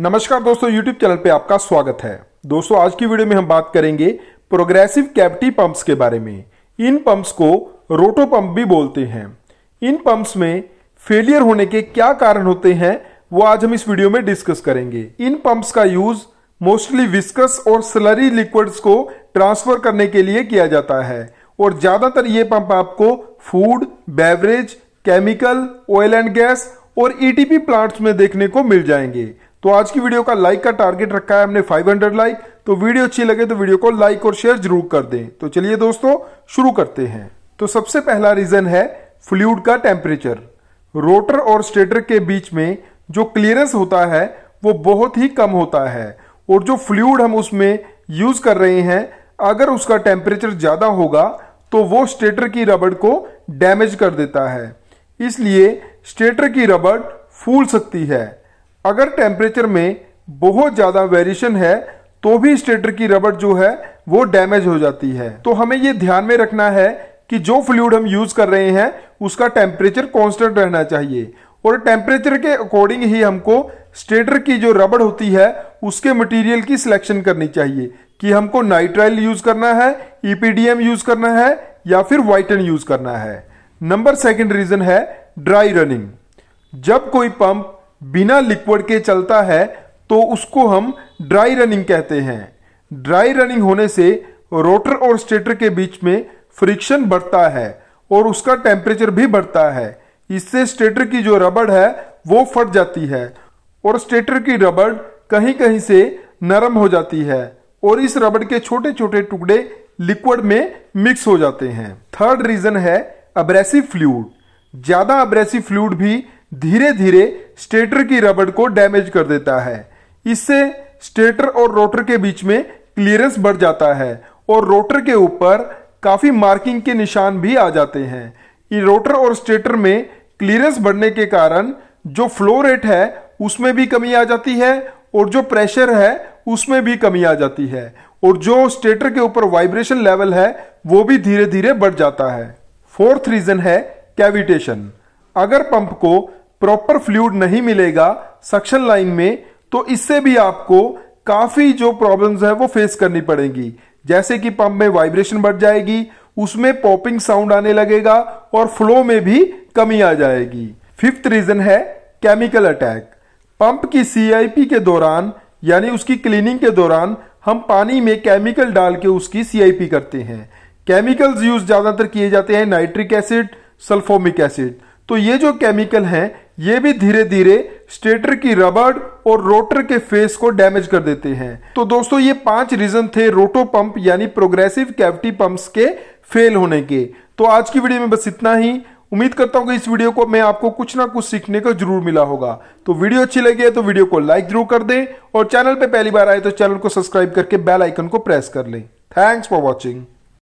नमस्कार दोस्तों YouTube channel पे आपका स्वागत है दोस्तों आज की वीडियो में हम बात करेंगे प्रोग्रेसिव कैविटी पंप्स के बारे में इन पंप्स को रोटो पंप भी बोलते हैं इन पंप्स में फेलियर होने के क्या कारण होते हैं वो आज हम इस वीडियो में डिस्कस करेंगे इन पंप्स का यूज मोस्टली विस्कस और स्लरी लिक्विड्स को ट्रांसफर करने के लिए किया जाता है और ज़्यादातर ये पंप आपको food beverage chemical oil and gas और ईटीपी e प्लांट्स में देखने को मिल जाएंगे तो आज की वीडियो का लाइक का टारगेट रखा है हमने 500 लाइक तो वीडियो अच्छी लगे तो वीडियो को लाइक और शेयर जरूर कर दें तो चलिए दोस्तों शुरू करते हैं तो सबसे पहला रीजन है फ्लूड का टेम्परेचर रोटर और स्टेटर के बीच में जो क्लियरेंस होता है वो बहुत ही कम होता है और जो फ्लूड हम उसमें यूज कर रहे हैं अगर उसका टेम्परेचर ज़्यादा होगा तो वो स्टेटर की रबड़ को डैमेज कर देता है इसलिए स्टेटर की रबड़ फूल सकती है अगर टेम्परेचर में बहुत ज़्यादा वेरिएशन है तो भी स्टेटर की रबड़ जो है वो डैमेज हो जाती है तो हमें ये ध्यान में रखना है कि जो फ्लूड हम यूज़ कर रहे हैं उसका टेम्परेचर कॉन्स्टेंट रहना चाहिए और टेम्परेचर के अकॉर्डिंग ही हमको स्टेटर की जो रबड़ होती है उसके मटेरियल की सिलेक्शन करनी चाहिए कि हमको नाइट्राइल यूज़ करना है ईपीडीएम यूज़ करना है या फिर वाइटन यूज़ करना है नंबर सेकंड रीज़न है ड्राई रनिंग जब कोई पंप बिना लिक्विड के चलता है तो उसको हम ड्राई रनिंग कहते हैं ड्राई रनिंग होने से रोटर और स्टेटर के बीच में फ्रिक्शन बढ़ता है और उसका टेम्परेचर भी बढ़ता है इससे स्टेटर की जो रबड़ है वो फट जाती है और स्टेटर की रबड़ कहीं कहीं से नरम हो जाती है और इस रबड़ के छोटे छोटे टुकड़े लिक्विड में मिक्स हो जाते हैं थर्ड रीजन है अब्रेसिव फ्लूड ज़्यादा अब्रेसिव फ्लूड भी धीरे धीरे स्टेटर की रबड़ को डैमेज कर देता है इससे स्टेटर और रोटर के बीच में क्लियरेंस बढ़ जाता है और रोटर के ऊपर काफ़ी मार्किंग के निशान भी आ जाते हैं इन रोटर और स्टेटर में क्लियरेंस बढ़ने के कारण जो फ्लो रेट है उसमें भी कमी आ जाती है और जो प्रेशर है उसमें भी कमी आ जाती है और जो स्टेटर के ऊपर वाइब्रेशन लेवल है वो भी धीरे धीरे बढ़ जाता है फोर्थ रीजन है कैविटेशन अगर पंप को प्रॉपर फ्लूड नहीं मिलेगा सक्शन लाइन में तो इससे भी आपको काफ़ी जो प्रॉब्लम्स है वो फेस करनी पड़ेगी जैसे कि पंप में वाइब्रेशन बढ़ जाएगी उसमें पॉपिंग साउंड आने लगेगा और फ्लो में भी कमी आ जाएगी फिफ्थ रीजन है केमिकल अटैक पंप की सीआईपी के दौरान यानी उसकी क्लीनिंग के दौरान हम पानी में केमिकल डाल के उसकी सीआईपी करते हैं केमिकल्स यूज ज़्यादातर किए जाते हैं नाइट्रिक एसिड सल्फोमिक एसिड तो ये जो केमिकल हैं ये भी धीरे धीरे स्टेटर की रबड़ और रोटर के फेस को डैमेज कर देते हैं तो दोस्तों ये पांच रीजन थे रोटो पंप यानी प्रोग्रेसिव कैविटी पंप्स के फेल होने के तो आज की वीडियो में बस इतना ही उम्मीद करता हूं कि इस वीडियो को मैं आपको कुछ ना कुछ सीखने का जरूर मिला होगा तो वीडियो अच्छी लगी है तो वीडियो को लाइक जरूर कर दें और चैनल पे पहली बार आए तो चैनल को सब्सक्राइब करके बेल आइकन को प्रेस कर लें थैंक्स फॉर वॉचिंग